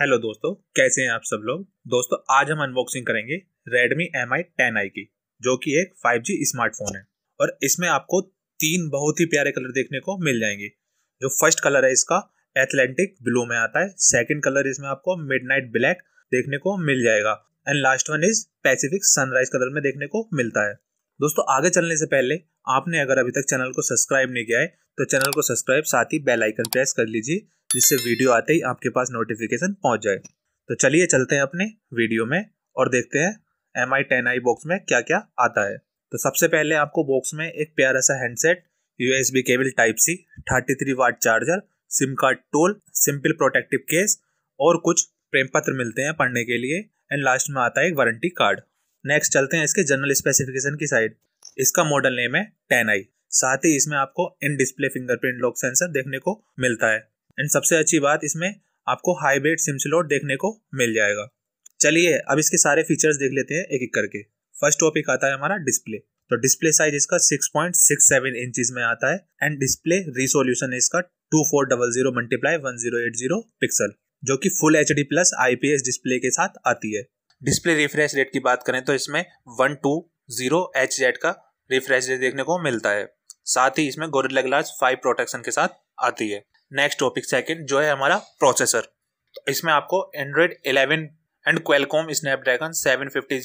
hello दोस्तों कैसे हैं आप सब लोग दोस्तों आज हम अनबॉक्सिंग करेंगे Redmi Mi 10i की जो कि एक 5G स्मार्टफोन है और इसमें आपको तीन बहुत ही प्यारे कलर देखने को मिल जाएंगे जो फर्स्ट कलर है इसका एथलेंटिक ब्लू में आता है सेकंड कलर इसमें आपको मिडनाइट ब्लैक देखने को मिल जाएगा and last one is Pacific sunrise colour में देखने को मिलता है दोस्तों आगे चलने से पहले आपने अगर अभी तक चैनल को सब्सक्राइब नहीं किया है तो चैनल को सब्सक्राइब साथ ही बेल आइकन प्रेस कर लीजिए जिससे वीडियो आते ही आपके पास नोटिफिकेशन पहुंच जाए तो चलिए चलते हैं अपने वीडियो में और देखते हैं M I ten I box में क्या क्या आता है तो सबसे पहले आपको बॉक्स में एक प्यारा सा handset USB cable type C thirty three watt charger SIM card टोल सिंपल प्रोटेक्टिव केस और कुछ प्रेम पत्र मिलते हैं पढ़ने के लिए एंड लास्ट में आता है एक वारंटी कार्ड नेक्स्ट चलते हैं इसके जनरल स्पेसिफिकेशन की साइड इसका मॉडल नेम है टेन आई साथ ही इसमें आपको in display fingerprint lock sensor देखने को मिलता है एंड सबसे अच्छी बात इसमें आपको हाईब्रिड सिम स्लॉट देखने को मिल जाएगा चलिए अब इसके सारे फीचर्स देख लेते हैं एक एक करके फर्स्ट टॉपिक आता है हमारा डिस्प्ले तो डिस्प्ले साइज इसका 6.67 पॉइंट में आता है एंड डिस्प्ले रिसोल्यूशन इसका two four double zero multiply one zero eight zero pixel जो कि full H D plus IPS display के साथ आती है डिस्प्ले रिफ्रेश रेट की बात करें तो इसमें one two zero H Z का रिफ्रेश रेट देखने को मिलता है साथ ही इसमें गोरिल्ला ग्लास फाइव प्रोटेक्शन के साथ आती है नेक्स्ट टॉपिक सेकेंड जो है हमारा प्रोसेसर इसमें आपको Android eleven and Qualcomm Snapdragon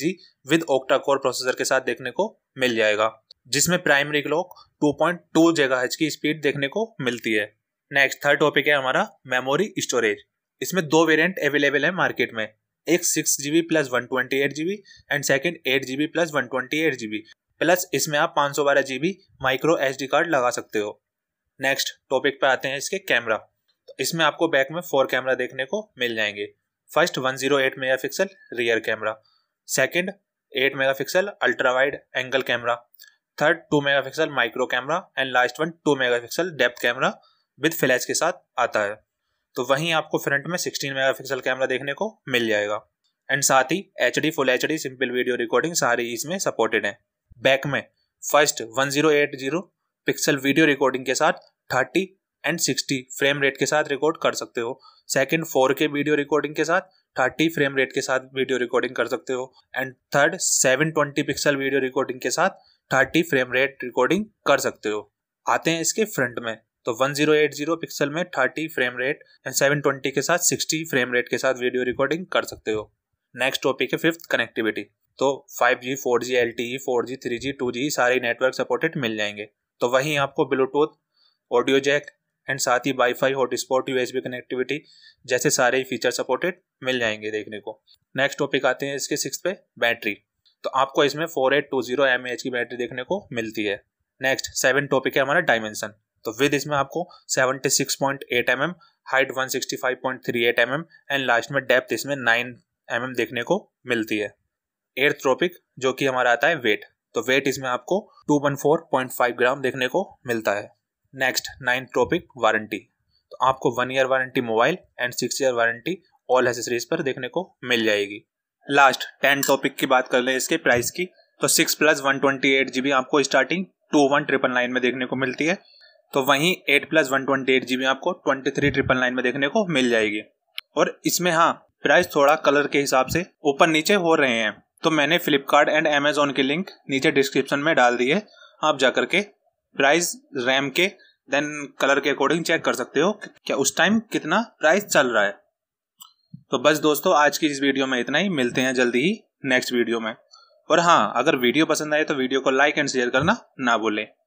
G with octa core processor के साथ देखने को मिल जाएगा जिसमें प्राइमरी क्लॉक 2.2 GHz की स्पीड देखने को मिलती है नेक्स्ट थर्ड टॉपिक है हमारा मेमोरी स्टोरेज इसमें दो वेरिएंट अवेलेबल है मार्केट में एक six G B plus one twenty eight G B and second eight G B plus one twenty eight G B plus इसमें आप पाँच सौ बारह G B micro H D card लगा सकते हो नेक्स्ट टॉपिक पे आते हैं इसके कैमरा तो इसमें आपको बैक में फोर कैमरा देखने को मिल जाएंगे first one zero eight mega pixel rear camera second eight mega pixel ultra wide angle camera third two mega pixel micro camera and last one two mega pixel depth camera with flash के साथ आता है तो वहीं आपको front में 16 megapixel camera देखने को मिल जाएगा एंड साथ ही H D full H D simple video recording सारी इसमें सपोर्टेड है बैक में फर्स्ट 1080 पिक्सल वीडियो रिकॉर्डिंग के साथ 30 एंड 60 फ्रेम रेट के साथ रिकॉर्ड कर सकते हो second four K video recording के साथ 30 फ्रेम रेट के साथ वीडियो रिकॉर्डिंग कर सकते हो and third 720 pixel video recording के साथ 30 फ्रेम रेट रिकॉर्डिंग कर सकते हो आते हैं इसके फ्रंट में तो 1080 पिक्सल में 30 फ्रेम रेट एंड 720 के साथ 60 फ्रेम रेट के साथ वीडियो रिकॉर्डिंग कर सकते हो नेक्स्ट टॉपिक है फिफ्थ कनेक्टिविटी तो 5G, 4G, LTE, 4G, 3G, 2G सारे नेटवर्क सपोर्टेड मिल जाएंगे तो वहीं आपको ब्लूटूथ ऑडियो जैक एंड साथ ही वाईफाई हॉटस्पॉट यू कनेक्टिविटी जैसे सारे फीचर सपोर्टेड मिल जाएंगे देखने को नेक्स्ट टॉपिक आते हैं इसके सिक्स पे बैटरी तो आपको इसमें four eight two zero M की बैटरी देखने को मिलती है नेक्स्ट सेवन टॉपिक है हमारा डायमेंशन तो विद इसमें आपको 76.8 six mm, height 165.38 mm and last में डेप्थ इसमें 9 mm देखने को मिलती है एयर ट्रॉपिक जो कि हमारा आता है वेट तो वेट इसमें आपको 214.5 ग्राम देखने को मिलता है नेक्स्ट नाइन ट्रॉपिक वारंटी तो आपको one year warranty mobile and six year warranty all accessories पर देखने को मिल जाएगी लास्ट टेन टॉपिक की बात कर लें इसके प्राइस की तो six plus one twenty eight G B आपको starting two one triple nine में देखने को मिलती है तो वहीं eight plus one twenty eight GB आपको ट्वेंटी थ्री ट्रिपल नाइन में देखने को मिल जाएगी और इसमें हाँ प्राइस थोड़ा कलर के हिसाब से ऊपर नीचे हो रहे हैं तो मैंने फ्लिपकार्ट एंड अमेजोन के लिंक नीचे डिस्क्रिप्शन में डाल दी है आप जा करके प्राइस रैम के देन कलर के अकॉर्डिंग चेक कर सकते हो क्या उस टाइम कितना प्राइस चल रहा है तो बस दोस्तों आज की इस वीडियो में इतना ही मिलते हैं जल्दी ही नेक्स्ट वीडियो में और हाँ अगर वीडियो पसंद आए तो वीडियो को लाइक एंड शेयर करना ना भूलें